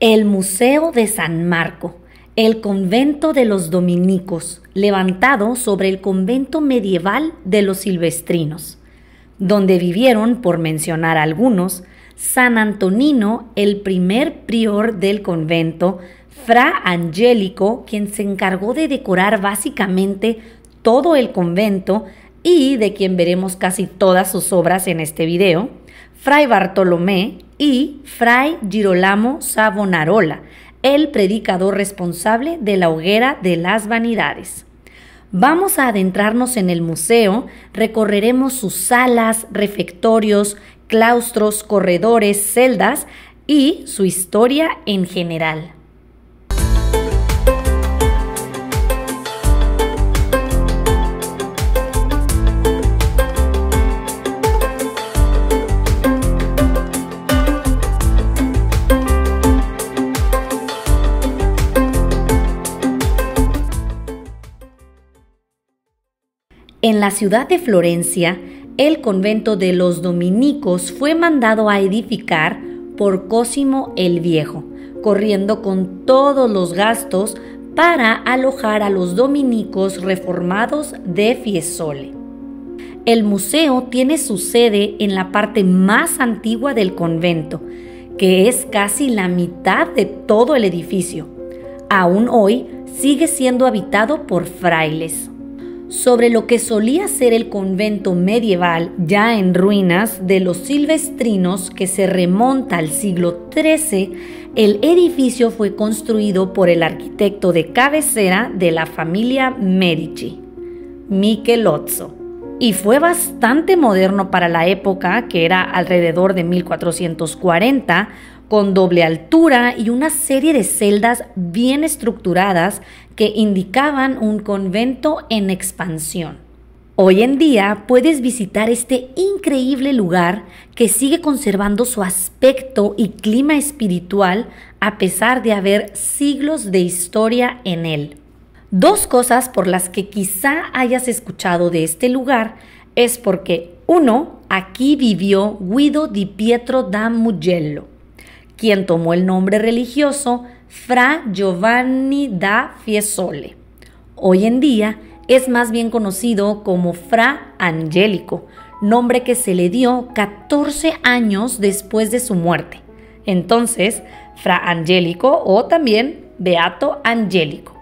el Museo de San Marco, el convento de los dominicos, levantado sobre el convento medieval de los silvestrinos, donde vivieron, por mencionar algunos, San Antonino, el primer prior del convento, Fra Angélico, quien se encargó de decorar básicamente todo el convento y de quien veremos casi todas sus obras en este video, Fray Bartolomé, y Fray Girolamo Savonarola, el predicador responsable de la hoguera de las vanidades. Vamos a adentrarnos en el museo, recorreremos sus salas, refectorios, claustros, corredores, celdas y su historia en general. En la ciudad de Florencia, el convento de los dominicos fue mandado a edificar por Cosimo el Viejo, corriendo con todos los gastos para alojar a los dominicos reformados de Fiesole. El museo tiene su sede en la parte más antigua del convento, que es casi la mitad de todo el edificio. Aún hoy sigue siendo habitado por frailes sobre lo que solía ser el convento medieval ya en ruinas de los silvestrinos que se remonta al siglo XIII, el edificio fue construido por el arquitecto de cabecera de la familia Medici, Michelozzo, y fue bastante moderno para la época, que era alrededor de 1440, con doble altura y una serie de celdas bien estructuradas que indicaban un convento en expansión. Hoy en día puedes visitar este increíble lugar que sigue conservando su aspecto y clima espiritual a pesar de haber siglos de historia en él. Dos cosas por las que quizá hayas escuchado de este lugar es porque, uno, aquí vivió Guido di Pietro da Mugello quien tomó el nombre religioso Fra Giovanni da Fiesole. Hoy en día es más bien conocido como Fra Angélico, nombre que se le dio 14 años después de su muerte. Entonces, Fra Angélico o también Beato Angélico,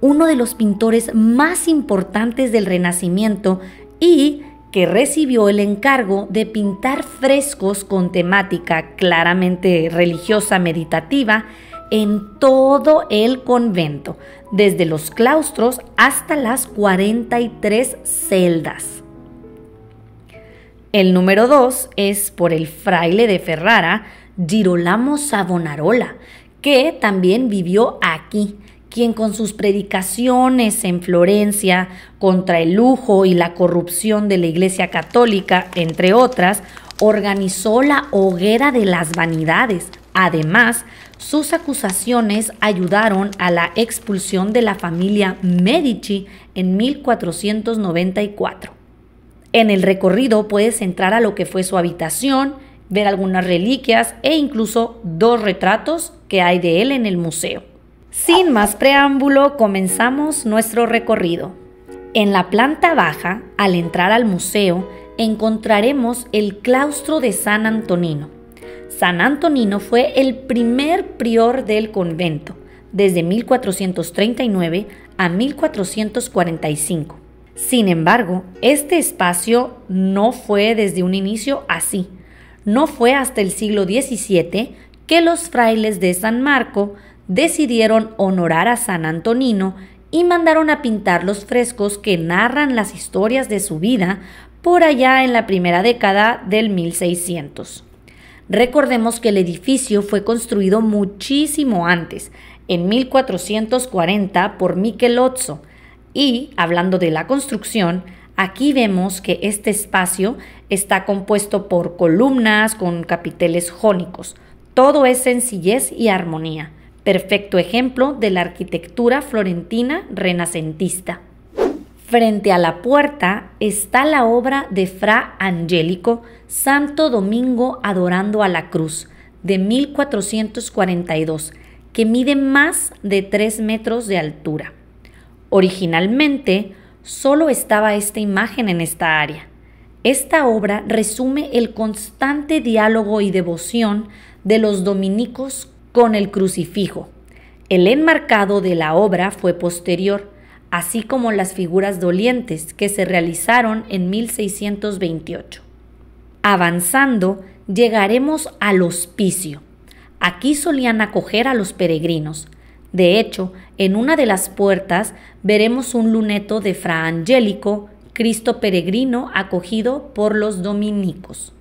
uno de los pintores más importantes del Renacimiento y que recibió el encargo de pintar frescos con temática claramente religiosa meditativa en todo el convento, desde los claustros hasta las 43 celdas. El número 2 es por el fraile de Ferrara, Girolamo Savonarola, que también vivió aquí quien con sus predicaciones en Florencia contra el lujo y la corrupción de la Iglesia Católica, entre otras, organizó la hoguera de las vanidades. Además, sus acusaciones ayudaron a la expulsión de la familia Medici en 1494. En el recorrido puedes entrar a lo que fue su habitación, ver algunas reliquias e incluso dos retratos que hay de él en el museo. Sin más preámbulo, comenzamos nuestro recorrido. En la planta baja, al entrar al museo, encontraremos el claustro de San Antonino. San Antonino fue el primer prior del convento, desde 1439 a 1445. Sin embargo, este espacio no fue desde un inicio así. No fue hasta el siglo XVII que los frailes de San Marco decidieron honorar a San Antonino y mandaron a pintar los frescos que narran las historias de su vida por allá en la primera década del 1600. Recordemos que el edificio fue construido muchísimo antes, en 1440 por Michelozzo, y hablando de la construcción, aquí vemos que este espacio está compuesto por columnas con capiteles jónicos. Todo es sencillez y armonía perfecto ejemplo de la arquitectura florentina renacentista. Frente a la puerta está la obra de Fra Angélico Santo Domingo adorando a la cruz de 1442, que mide más de 3 metros de altura. Originalmente, solo estaba esta imagen en esta área. Esta obra resume el constante diálogo y devoción de los dominicos con el crucifijo. El enmarcado de la obra fue posterior, así como las figuras dolientes que se realizaron en 1628. Avanzando, llegaremos al hospicio. Aquí solían acoger a los peregrinos. De hecho, en una de las puertas veremos un luneto de Fra Angélico, Cristo peregrino acogido por los dominicos.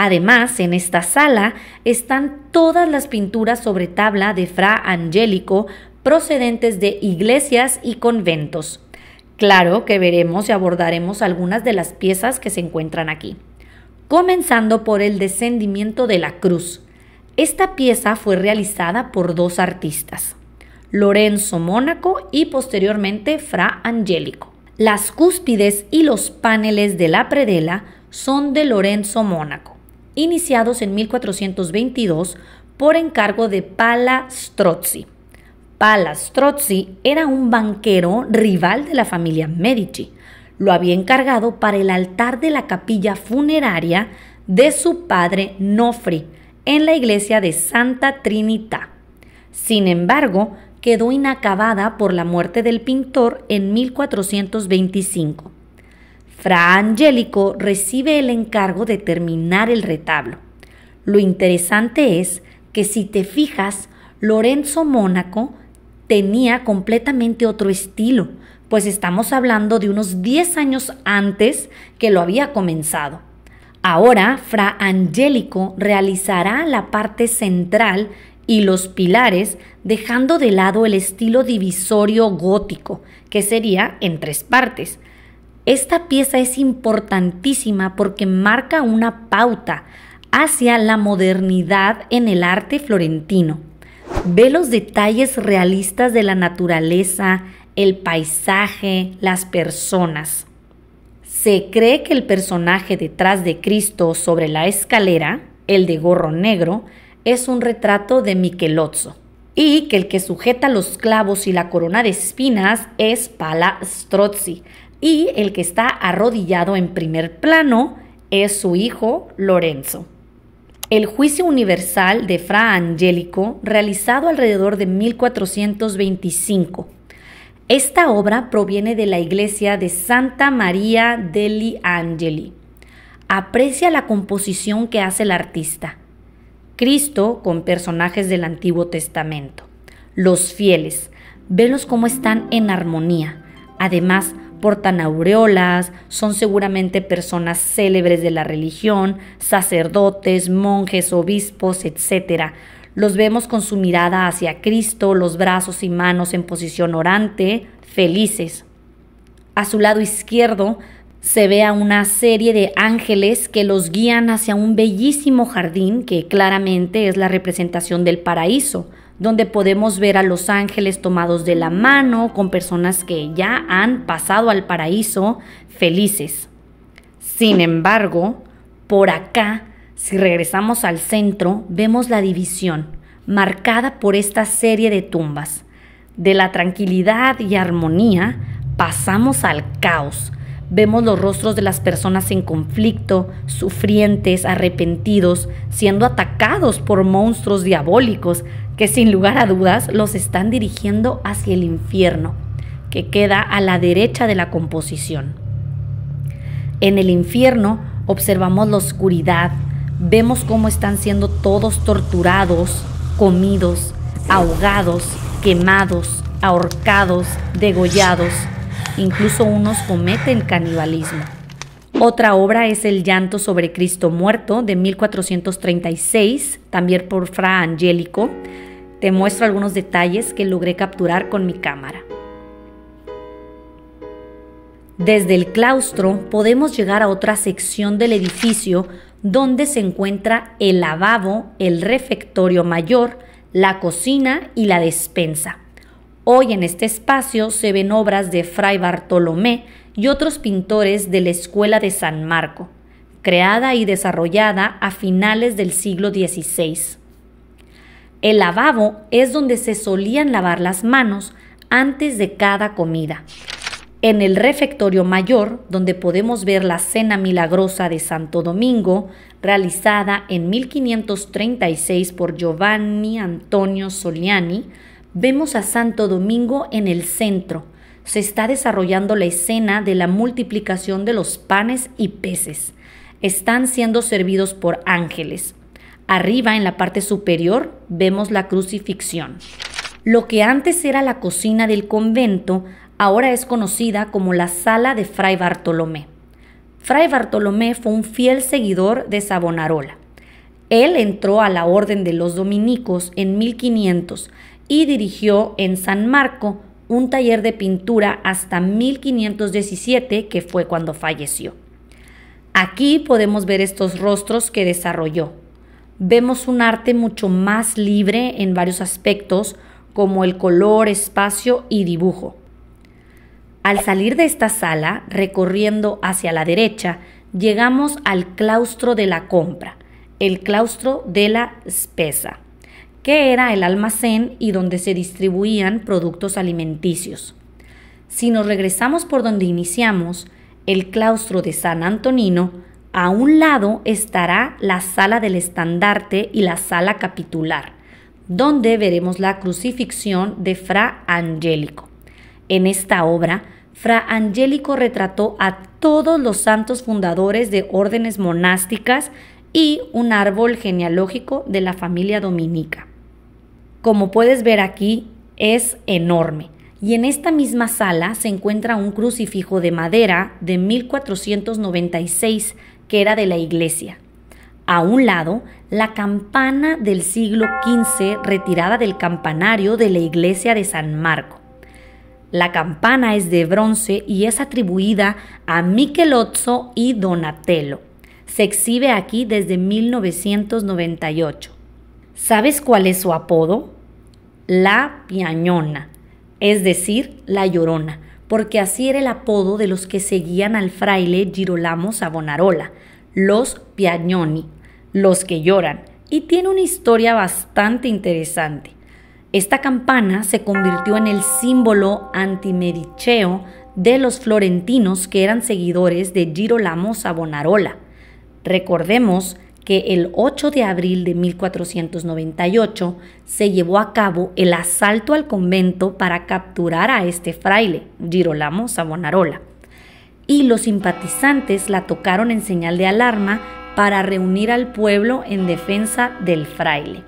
Además, en esta sala están todas las pinturas sobre tabla de Fra Angélico procedentes de iglesias y conventos. Claro que veremos y abordaremos algunas de las piezas que se encuentran aquí. Comenzando por el descendimiento de la cruz. Esta pieza fue realizada por dos artistas, Lorenzo Mónaco y posteriormente Fra Angélico. Las cúspides y los paneles de la predela son de Lorenzo Mónaco iniciados en 1422 por encargo de Pala Strozzi. Pala Strozzi era un banquero rival de la familia Medici. Lo había encargado para el altar de la capilla funeraria de su padre Nofri en la iglesia de Santa Trinita. Sin embargo, quedó inacabada por la muerte del pintor en 1425. Fra Angélico recibe el encargo de terminar el retablo. Lo interesante es que si te fijas, Lorenzo Mónaco tenía completamente otro estilo, pues estamos hablando de unos 10 años antes que lo había comenzado. Ahora Fra Angélico realizará la parte central y los pilares, dejando de lado el estilo divisorio gótico, que sería en tres partes, esta pieza es importantísima porque marca una pauta hacia la modernidad en el arte florentino. Ve los detalles realistas de la naturaleza, el paisaje, las personas. Se cree que el personaje detrás de Cristo sobre la escalera, el de gorro negro, es un retrato de Michelozzo y que el que sujeta los clavos y la corona de espinas es Pala Strozzi, y el que está arrodillado en primer plano es su hijo Lorenzo. El juicio universal de Fra Angélico, realizado alrededor de 1425. Esta obra proviene de la iglesia de Santa María degli Angeli. Aprecia la composición que hace el artista. Cristo con personajes del Antiguo Testamento. Los fieles, velos cómo están en armonía. Además, portan aureolas, son seguramente personas célebres de la religión, sacerdotes, monjes, obispos, etc. Los vemos con su mirada hacia Cristo, los brazos y manos en posición orante, felices. A su lado izquierdo se ve a una serie de ángeles que los guían hacia un bellísimo jardín que claramente es la representación del paraíso, donde podemos ver a los ángeles tomados de la mano con personas que ya han pasado al paraíso felices. Sin embargo, por acá, si regresamos al centro, vemos la división marcada por esta serie de tumbas. De la tranquilidad y armonía pasamos al caos, Vemos los rostros de las personas en conflicto, sufrientes, arrepentidos, siendo atacados por monstruos diabólicos que sin lugar a dudas los están dirigiendo hacia el infierno, que queda a la derecha de la composición. En el infierno observamos la oscuridad, vemos cómo están siendo todos torturados, comidos, ahogados, quemados, ahorcados, degollados incluso unos cometen canibalismo. Otra obra es El llanto sobre Cristo muerto de 1436, también por Fra Angélico. Te muestro algunos detalles que logré capturar con mi cámara. Desde el claustro podemos llegar a otra sección del edificio donde se encuentra el lavabo, el refectorio mayor, la cocina y la despensa. Hoy en este espacio se ven obras de Fray Bartolomé y otros pintores de la Escuela de San Marco, creada y desarrollada a finales del siglo XVI. El lavabo es donde se solían lavar las manos antes de cada comida. En el refectorio mayor, donde podemos ver la cena milagrosa de Santo Domingo, realizada en 1536 por Giovanni Antonio Soliani, Vemos a Santo Domingo en el centro. Se está desarrollando la escena de la multiplicación de los panes y peces. Están siendo servidos por ángeles. Arriba, en la parte superior, vemos la crucifixión. Lo que antes era la cocina del convento, ahora es conocida como la sala de Fray Bartolomé. Fray Bartolomé fue un fiel seguidor de Savonarola. Él entró a la orden de los dominicos en 1500 y dirigió en San Marco un taller de pintura hasta 1517, que fue cuando falleció. Aquí podemos ver estos rostros que desarrolló. Vemos un arte mucho más libre en varios aspectos, como el color, espacio y dibujo. Al salir de esta sala, recorriendo hacia la derecha, llegamos al claustro de la compra, el claustro de la espesa que era el almacén y donde se distribuían productos alimenticios. Si nos regresamos por donde iniciamos, el claustro de San Antonino, a un lado estará la sala del estandarte y la sala capitular, donde veremos la crucifixión de Fra Angélico. En esta obra, Fra Angélico retrató a todos los santos fundadores de órdenes monásticas y un árbol genealógico de la familia dominica como puedes ver aquí, es enorme. Y en esta misma sala se encuentra un crucifijo de madera de 1496 que era de la iglesia. A un lado, la campana del siglo XV retirada del campanario de la iglesia de San Marco. La campana es de bronce y es atribuida a Michelozzo y Donatello. Se exhibe aquí desde 1998. ¿Sabes cuál es su apodo? La Piañona, es decir, la Llorona, porque así era el apodo de los que seguían al fraile Girolamo Savonarola, los Piañoni, los que lloran, y tiene una historia bastante interesante. Esta campana se convirtió en el símbolo antimericheo de los florentinos que eran seguidores de Girolamo Savonarola. Recordemos que el 8 de abril de 1498 se llevó a cabo el asalto al convento para capturar a este fraile, Girolamo Savonarola. Y los simpatizantes la tocaron en señal de alarma para reunir al pueblo en defensa del fraile.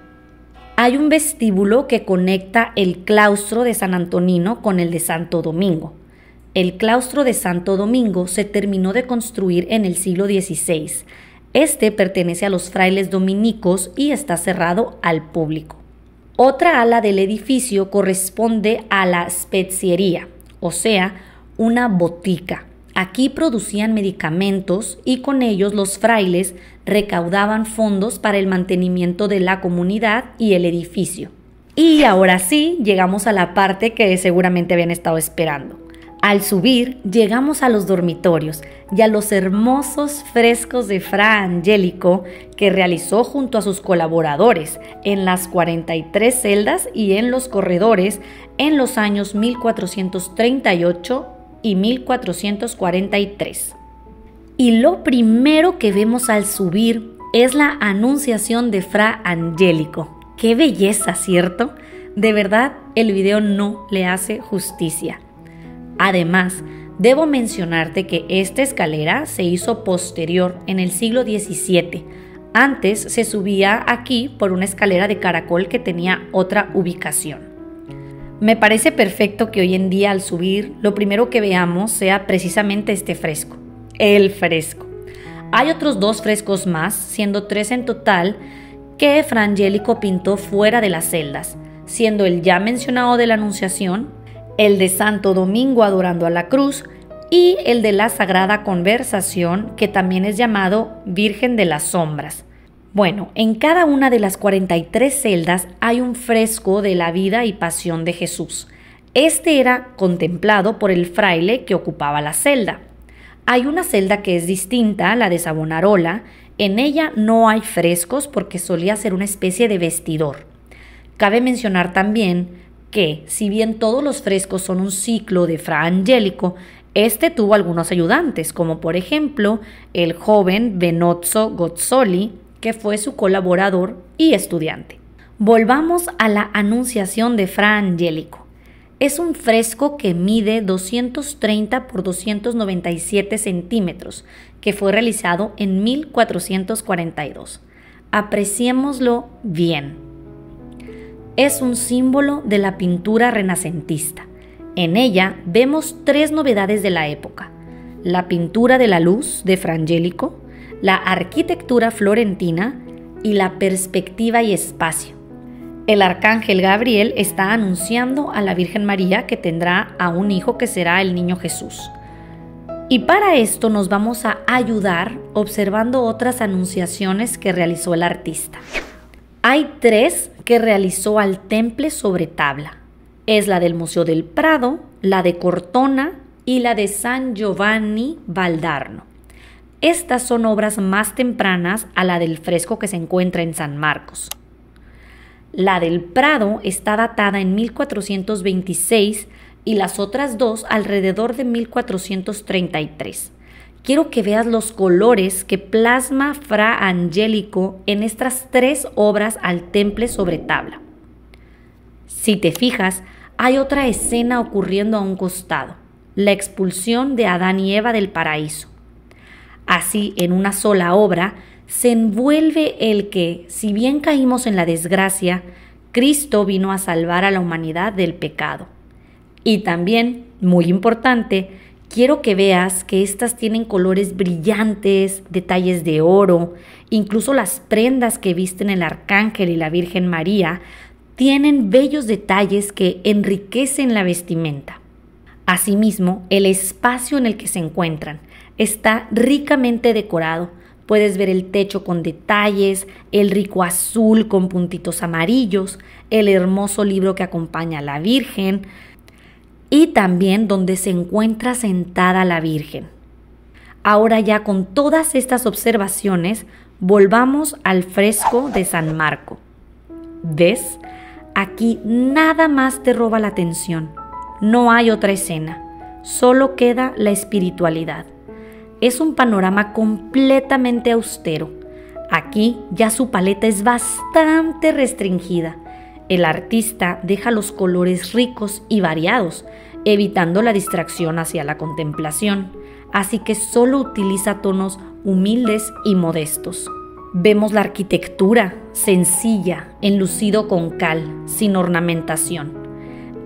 Hay un vestíbulo que conecta el claustro de San Antonino con el de Santo Domingo. El claustro de Santo Domingo se terminó de construir en el siglo XVI este pertenece a los frailes dominicos y está cerrado al público. Otra ala del edificio corresponde a la especiería, o sea, una botica. Aquí producían medicamentos y con ellos los frailes recaudaban fondos para el mantenimiento de la comunidad y el edificio. Y ahora sí, llegamos a la parte que seguramente habían estado esperando. Al subir, llegamos a los dormitorios y a los hermosos frescos de Fra Angélico que realizó junto a sus colaboradores en las 43 celdas y en los corredores en los años 1438 y 1443. Y lo primero que vemos al subir es la anunciación de Fra Angelico. ¡Qué belleza, cierto! De verdad, el video no le hace justicia. Además, debo mencionarte que esta escalera se hizo posterior, en el siglo XVII. Antes se subía aquí por una escalera de caracol que tenía otra ubicación. Me parece perfecto que hoy en día al subir lo primero que veamos sea precisamente este fresco, el fresco. Hay otros dos frescos más, siendo tres en total, que Frangélico pintó fuera de las celdas, siendo el ya mencionado de la Anunciación, el de Santo Domingo adorando a la cruz y el de la Sagrada Conversación, que también es llamado Virgen de las Sombras. Bueno, en cada una de las 43 celdas hay un fresco de la vida y pasión de Jesús. Este era contemplado por el fraile que ocupaba la celda. Hay una celda que es distinta, la de Sabonarola... En ella no hay frescos porque solía ser una especie de vestidor. Cabe mencionar también que, si bien todos los frescos son un ciclo de Fra Angelico este tuvo algunos ayudantes, como por ejemplo el joven Benozzo Gozzoli, que fue su colaborador y estudiante. Volvamos a la Anunciación de Fra Angelico, Es un fresco que mide 230 por 297 centímetros, que fue realizado en 1442. Apreciémoslo bien es un símbolo de la pintura renacentista. En ella vemos tres novedades de la época. La pintura de la luz de Frangélico, la arquitectura florentina y la perspectiva y espacio. El arcángel Gabriel está anunciando a la Virgen María que tendrá a un hijo que será el niño Jesús. Y para esto nos vamos a ayudar observando otras anunciaciones que realizó el artista. Hay tres que realizó al temple sobre tabla. Es la del Museo del Prado, la de Cortona y la de San Giovanni Valdarno. Estas son obras más tempranas a la del fresco que se encuentra en San Marcos. La del Prado está datada en 1426 y las otras dos alrededor de 1433 quiero que veas los colores que plasma Fra Angélico en estas tres obras al temple sobre tabla. Si te fijas, hay otra escena ocurriendo a un costado, la expulsión de Adán y Eva del paraíso. Así, en una sola obra, se envuelve el que, si bien caímos en la desgracia, Cristo vino a salvar a la humanidad del pecado. Y también, muy importante, quiero que veas que estas tienen colores brillantes, detalles de oro, incluso las prendas que visten el arcángel y la Virgen María tienen bellos detalles que enriquecen la vestimenta. Asimismo, el espacio en el que se encuentran está ricamente decorado. Puedes ver el techo con detalles, el rico azul con puntitos amarillos, el hermoso libro que acompaña a la Virgen, y también donde se encuentra sentada la Virgen. Ahora ya con todas estas observaciones, volvamos al fresco de San Marco. ¿Ves? Aquí nada más te roba la atención. No hay otra escena, solo queda la espiritualidad. Es un panorama completamente austero. Aquí ya su paleta es bastante restringida el artista deja los colores ricos y variados, evitando la distracción hacia la contemplación, así que solo utiliza tonos humildes y modestos. Vemos la arquitectura, sencilla, enlucido con cal, sin ornamentación.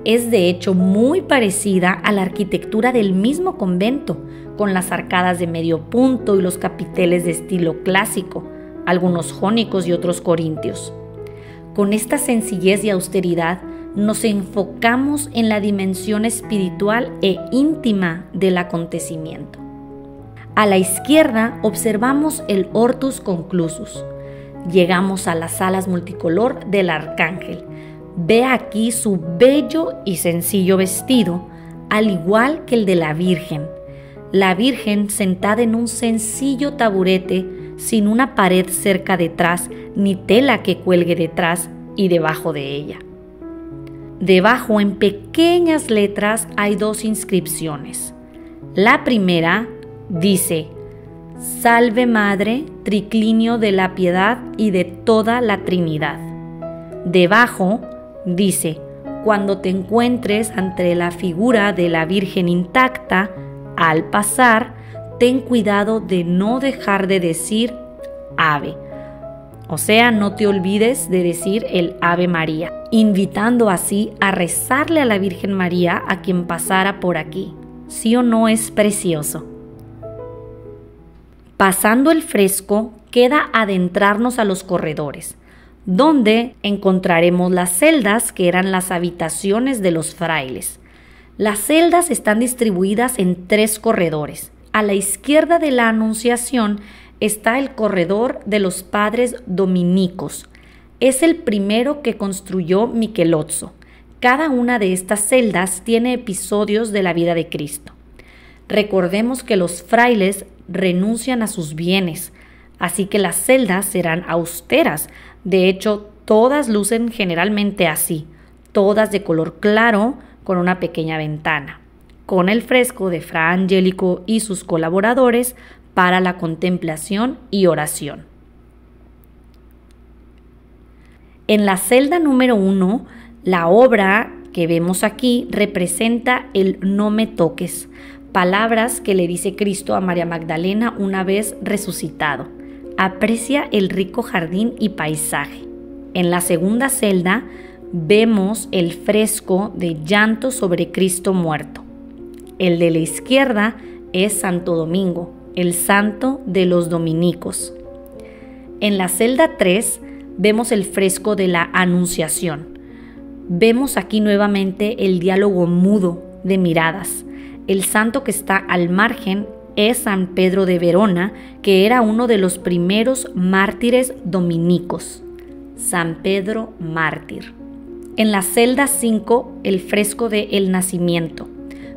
Es de hecho muy parecida a la arquitectura del mismo convento, con las arcadas de medio punto y los capiteles de estilo clásico, algunos jónicos y otros corintios. Con esta sencillez y austeridad nos enfocamos en la dimensión espiritual e íntima del acontecimiento. A la izquierda observamos el Hortus Conclusus. Llegamos a las alas multicolor del arcángel. Ve aquí su bello y sencillo vestido, al igual que el de la Virgen. La Virgen sentada en un sencillo taburete sin una pared cerca detrás ni tela que cuelgue detrás y debajo de ella. Debajo en pequeñas letras hay dos inscripciones. La primera dice, Salve Madre, Triclinio de la Piedad y de toda la Trinidad. Debajo dice, cuando te encuentres ante la figura de la Virgen intacta, al pasar, ten cuidado de no dejar de decir ave. O sea, no te olvides de decir el Ave María, invitando así a rezarle a la Virgen María a quien pasara por aquí. Sí o no es precioso. Pasando el fresco, queda adentrarnos a los corredores, donde encontraremos las celdas que eran las habitaciones de los frailes. Las celdas están distribuidas en tres corredores a la izquierda de la Anunciación está el corredor de los padres dominicos. Es el primero que construyó Michelozzo. Cada una de estas celdas tiene episodios de la vida de Cristo. Recordemos que los frailes renuncian a sus bienes, así que las celdas serán austeras. De hecho, todas lucen generalmente así, todas de color claro con una pequeña ventana con el fresco de Fra Angélico y sus colaboradores para la contemplación y oración. En la celda número uno, la obra que vemos aquí representa el no me toques, palabras que le dice Cristo a María Magdalena una vez resucitado. Aprecia el rico jardín y paisaje. En la segunda celda vemos el fresco de llanto sobre Cristo muerto. El de la izquierda es Santo Domingo, el santo de los dominicos. En la celda 3 vemos el fresco de la Anunciación. Vemos aquí nuevamente el diálogo mudo de miradas. El santo que está al margen es San Pedro de Verona, que era uno de los primeros mártires dominicos. San Pedro mártir. En la celda 5, el fresco de El Nacimiento.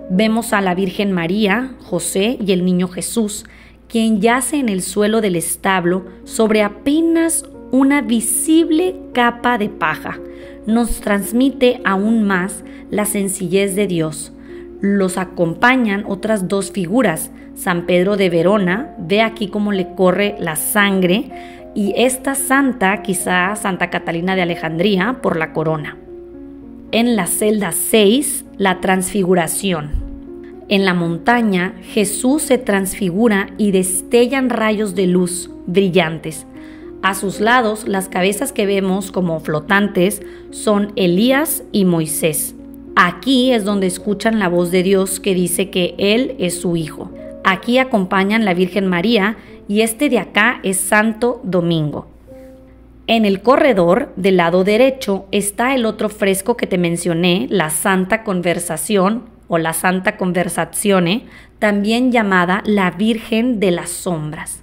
Vemos a la Virgen María, José y el niño Jesús, quien yace en el suelo del establo sobre apenas una visible capa de paja. Nos transmite aún más la sencillez de Dios. Los acompañan otras dos figuras. San Pedro de Verona, ve aquí cómo le corre la sangre, y esta santa, quizá Santa Catalina de Alejandría, por la corona. En la celda 6, la transfiguración. En la montaña, Jesús se transfigura y destellan rayos de luz brillantes. A sus lados, las cabezas que vemos como flotantes son Elías y Moisés. Aquí es donde escuchan la voz de Dios que dice que Él es su Hijo. Aquí acompañan la Virgen María y este de acá es Santo Domingo. En el corredor, del lado derecho, está el otro fresco que te mencioné, la Santa Conversación o la Santa Conversazione, también llamada la Virgen de las Sombras.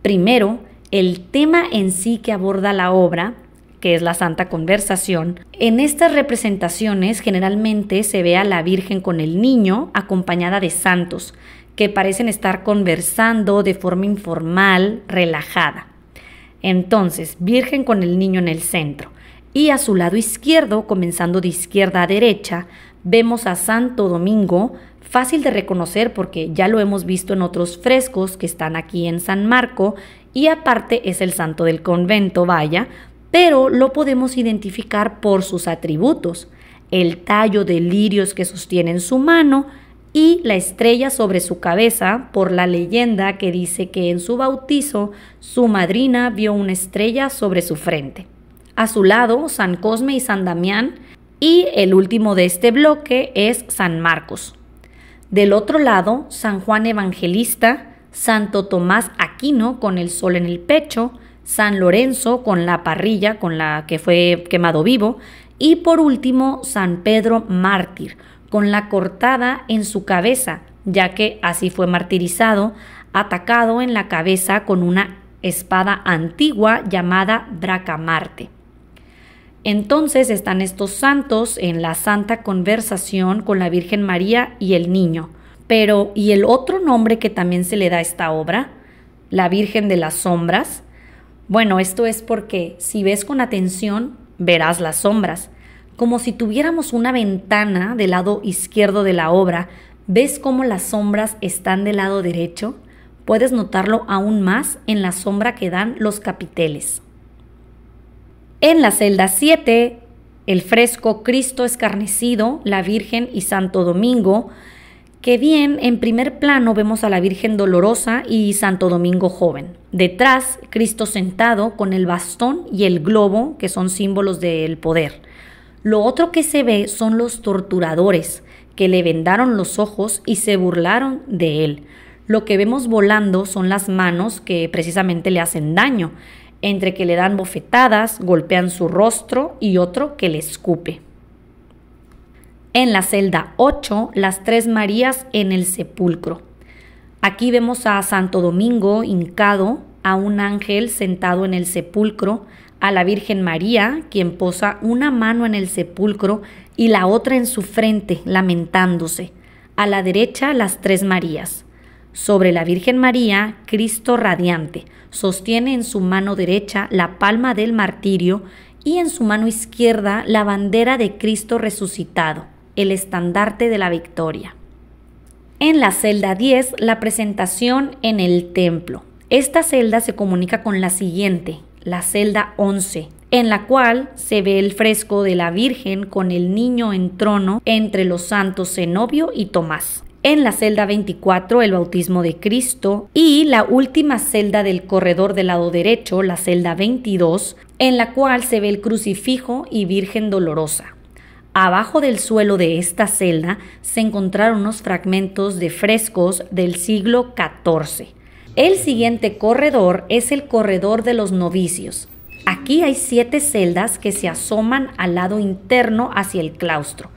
Primero, el tema en sí que aborda la obra, que es la Santa Conversación. En estas representaciones generalmente se ve a la Virgen con el niño acompañada de santos, que parecen estar conversando de forma informal, relajada. Entonces, Virgen con el niño en el centro. Y a su lado izquierdo, comenzando de izquierda a derecha, vemos a Santo Domingo, fácil de reconocer porque ya lo hemos visto en otros frescos que están aquí en San Marco, y aparte es el santo del convento, vaya, pero lo podemos identificar por sus atributos, el tallo de lirios que sostiene en su mano y la estrella sobre su cabeza por la leyenda que dice que en su bautizo su madrina vio una estrella sobre su frente. A su lado, San Cosme y San Damián y el último de este bloque es San Marcos. Del otro lado, San Juan Evangelista, Santo Tomás Aquino con el sol en el pecho, San Lorenzo con la parrilla con la que fue quemado vivo y por último San Pedro Mártir con la cortada en su cabeza, ya que así fue martirizado, atacado en la cabeza con una espada antigua llamada dracamarte. Entonces están estos santos en la santa conversación con la Virgen María y el niño. Pero, ¿y el otro nombre que también se le da a esta obra? La Virgen de las Sombras. Bueno, esto es porque si ves con atención, verás las sombras como si tuviéramos una ventana del lado izquierdo de la obra, ¿ves cómo las sombras están del lado derecho? Puedes notarlo aún más en la sombra que dan los capiteles. En la celda 7, el fresco Cristo escarnecido, la Virgen y Santo Domingo, que bien en primer plano vemos a la Virgen Dolorosa y Santo Domingo joven. Detrás, Cristo sentado con el bastón y el globo, que son símbolos del poder. Lo otro que se ve son los torturadores, que le vendaron los ojos y se burlaron de él. Lo que vemos volando son las manos que precisamente le hacen daño, entre que le dan bofetadas, golpean su rostro y otro que le escupe. En la celda 8, las tres Marías en el sepulcro. Aquí vemos a Santo Domingo hincado, a un ángel sentado en el sepulcro, a la Virgen María, quien posa una mano en el sepulcro y la otra en su frente, lamentándose. A la derecha las tres Marías. Sobre la Virgen María, Cristo radiante, sostiene en su mano derecha la palma del martirio y en su mano izquierda la bandera de Cristo resucitado, el estandarte de la victoria. En la celda 10, la presentación en el templo. Esta celda se comunica con la siguiente, la celda 11, en la cual se ve el fresco de la Virgen con el niño en trono entre los santos Zenobio y Tomás. En la celda 24, el bautismo de Cristo. Y la última celda del corredor del lado derecho, la celda 22, en la cual se ve el crucifijo y Virgen dolorosa. Abajo del suelo de esta celda se encontraron unos fragmentos de frescos del siglo XIV el siguiente corredor es el corredor de los novicios. Aquí hay siete celdas que se asoman al lado interno hacia el claustro.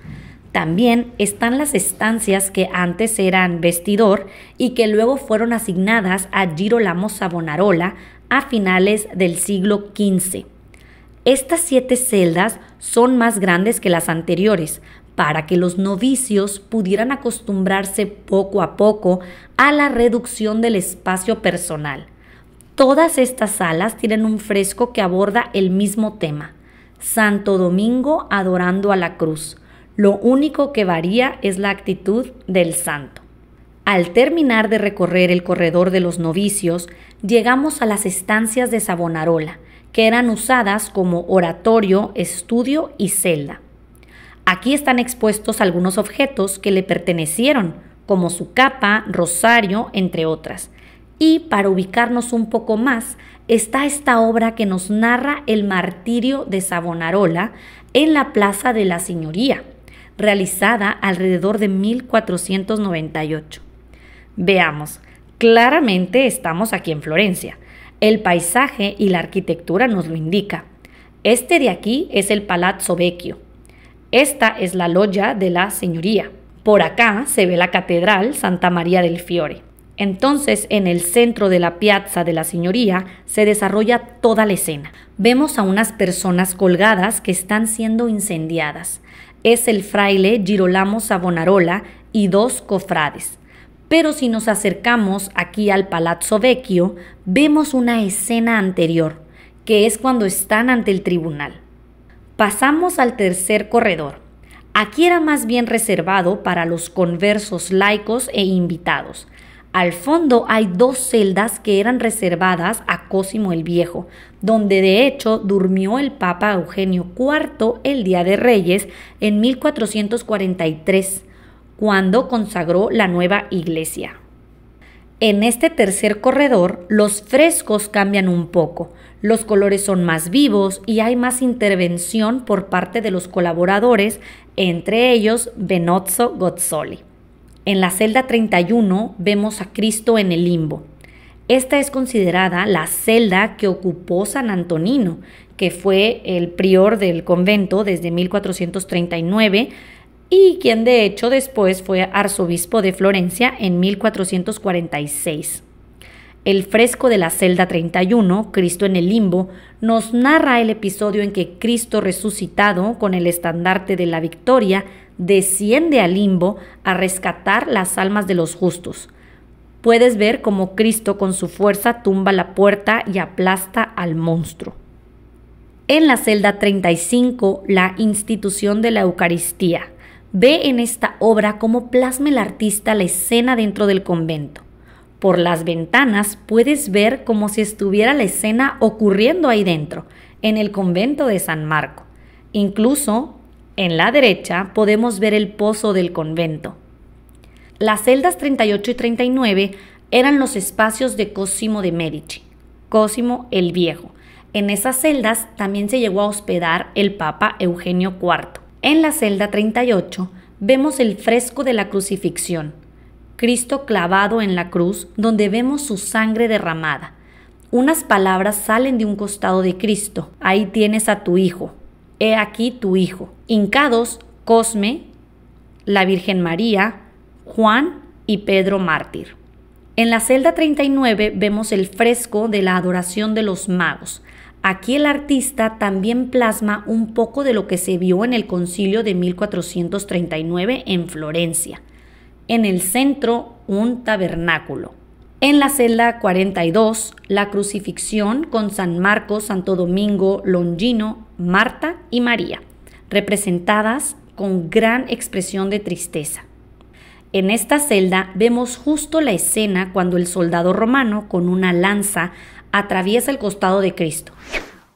También están las estancias que antes eran vestidor y que luego fueron asignadas a Girolamo Savonarola a finales del siglo XV. Estas siete celdas son más grandes que las anteriores, para que los novicios pudieran acostumbrarse poco a poco a la reducción del espacio personal. Todas estas salas tienen un fresco que aborda el mismo tema, Santo Domingo adorando a la cruz. Lo único que varía es la actitud del santo. Al terminar de recorrer el corredor de los novicios, llegamos a las estancias de Sabonarola, que eran usadas como oratorio, estudio y celda. Aquí están expuestos algunos objetos que le pertenecieron, como su capa, rosario, entre otras. Y para ubicarnos un poco más, está esta obra que nos narra el martirio de Savonarola en la Plaza de la Señoría, realizada alrededor de 1498. Veamos, claramente estamos aquí en Florencia. El paisaje y la arquitectura nos lo indica. Este de aquí es el Palazzo Vecchio, esta es la loya de la señoría. Por acá se ve la catedral Santa María del Fiore. Entonces, en el centro de la piazza de la señoría se desarrolla toda la escena. Vemos a unas personas colgadas que están siendo incendiadas. Es el fraile Girolamo Savonarola y dos cofrades. Pero si nos acercamos aquí al Palazzo Vecchio, vemos una escena anterior, que es cuando están ante el tribunal. Pasamos al tercer corredor. Aquí era más bien reservado para los conversos laicos e invitados. Al fondo hay dos celdas que eran reservadas a Cosimo el Viejo, donde de hecho durmió el Papa Eugenio IV el Día de Reyes en 1443, cuando consagró la nueva iglesia. En este tercer corredor los frescos cambian un poco los colores son más vivos y hay más intervención por parte de los colaboradores, entre ellos Benozzo Gozzoli. En la celda 31 vemos a Cristo en el limbo. Esta es considerada la celda que ocupó San Antonino, que fue el prior del convento desde 1439 y quien de hecho después fue arzobispo de Florencia en 1446. El fresco de la celda 31, Cristo en el limbo, nos narra el episodio en que Cristo resucitado con el estandarte de la victoria desciende al limbo a rescatar las almas de los justos. Puedes ver cómo Cristo con su fuerza tumba la puerta y aplasta al monstruo. En la celda 35, la institución de la Eucaristía. Ve en esta obra cómo plasma el artista la escena dentro del convento. Por las ventanas puedes ver como si estuviera la escena ocurriendo ahí dentro, en el convento de San Marco. Incluso en la derecha podemos ver el pozo del convento. Las celdas 38 y 39 eran los espacios de Cosimo de Medici, Cosimo el Viejo. En esas celdas también se llegó a hospedar el Papa Eugenio IV. En la celda 38 vemos el fresco de la crucifixión, Cristo clavado en la cruz, donde vemos su sangre derramada. Unas palabras salen de un costado de Cristo. Ahí tienes a tu hijo. He aquí tu hijo. Hincados, Cosme, la Virgen María, Juan y Pedro Mártir. En la celda 39 vemos el fresco de la adoración de los magos. Aquí el artista también plasma un poco de lo que se vio en el concilio de 1439 en Florencia en el centro un tabernáculo. En la celda 42, la crucifixión con San Marcos, Santo Domingo, Longino, Marta y María, representadas con gran expresión de tristeza. En esta celda vemos justo la escena cuando el soldado romano con una lanza atraviesa el costado de Cristo.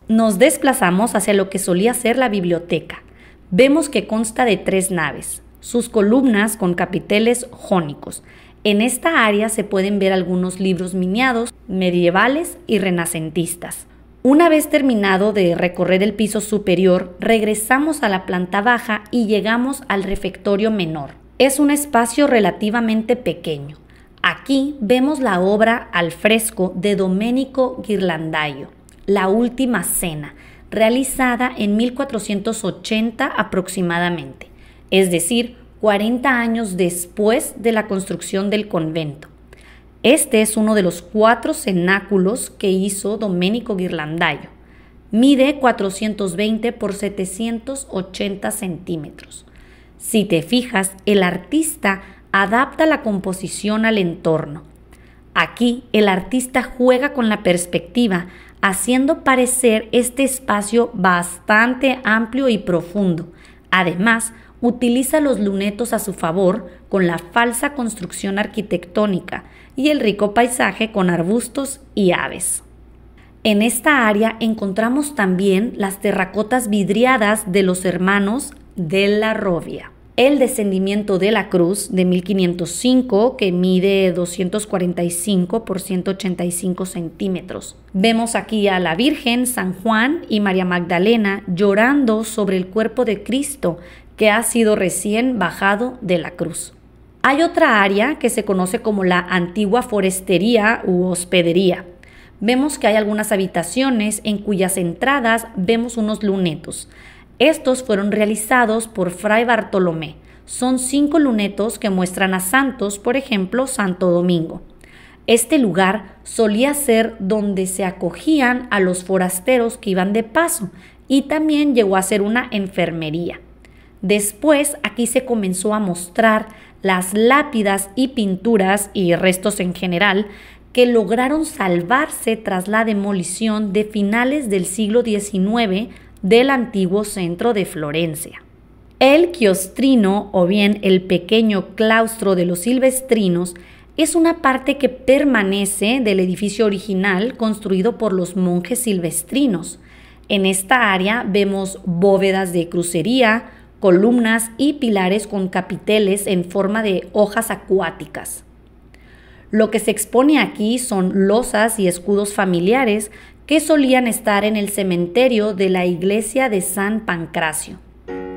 Nos desplazamos hacia lo que solía ser la biblioteca. Vemos que consta de tres naves, sus columnas con capiteles jónicos. En esta área se pueden ver algunos libros miniados medievales y renacentistas. Una vez terminado de recorrer el piso superior, regresamos a la planta baja y llegamos al refectorio menor. Es un espacio relativamente pequeño. Aquí vemos la obra al fresco de Domenico Ghirlandaio, La Última Cena, realizada en 1480 aproximadamente es decir, 40 años después de la construcción del convento. Este es uno de los cuatro cenáculos que hizo Domenico Ghirlandaio. Mide 420 por 780 centímetros. Si te fijas, el artista adapta la composición al entorno. Aquí el artista juega con la perspectiva, haciendo parecer este espacio bastante amplio y profundo. Además, utiliza los lunetos a su favor con la falsa construcción arquitectónica y el rico paisaje con arbustos y aves. En esta área encontramos también las terracotas vidriadas de los hermanos de la Robia, El descendimiento de la cruz de 1505, que mide 245 por 185 centímetros. Vemos aquí a la Virgen, San Juan y María Magdalena llorando sobre el cuerpo de Cristo que ha sido recién bajado de la cruz. Hay otra área que se conoce como la antigua forestería u hospedería. Vemos que hay algunas habitaciones en cuyas entradas vemos unos lunetos. Estos fueron realizados por Fray Bartolomé. Son cinco lunetos que muestran a santos, por ejemplo, Santo Domingo. Este lugar solía ser donde se acogían a los forasteros que iban de paso y también llegó a ser una enfermería. Después aquí se comenzó a mostrar las lápidas y pinturas y restos en general que lograron salvarse tras la demolición de finales del siglo XIX del antiguo centro de Florencia. El chiostrino o bien el pequeño claustro de los silvestrinos es una parte que permanece del edificio original construido por los monjes silvestrinos. En esta área vemos bóvedas de crucería, columnas y pilares con capiteles en forma de hojas acuáticas. Lo que se expone aquí son losas y escudos familiares que solían estar en el cementerio de la iglesia de San Pancracio.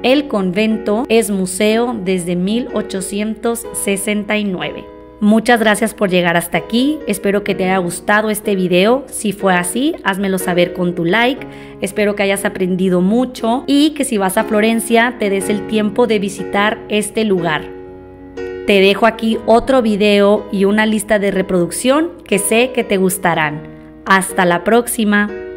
El convento es museo desde 1869. Muchas gracias por llegar hasta aquí, espero que te haya gustado este video, si fue así, házmelo saber con tu like, espero que hayas aprendido mucho y que si vas a Florencia te des el tiempo de visitar este lugar. Te dejo aquí otro video y una lista de reproducción que sé que te gustarán. Hasta la próxima.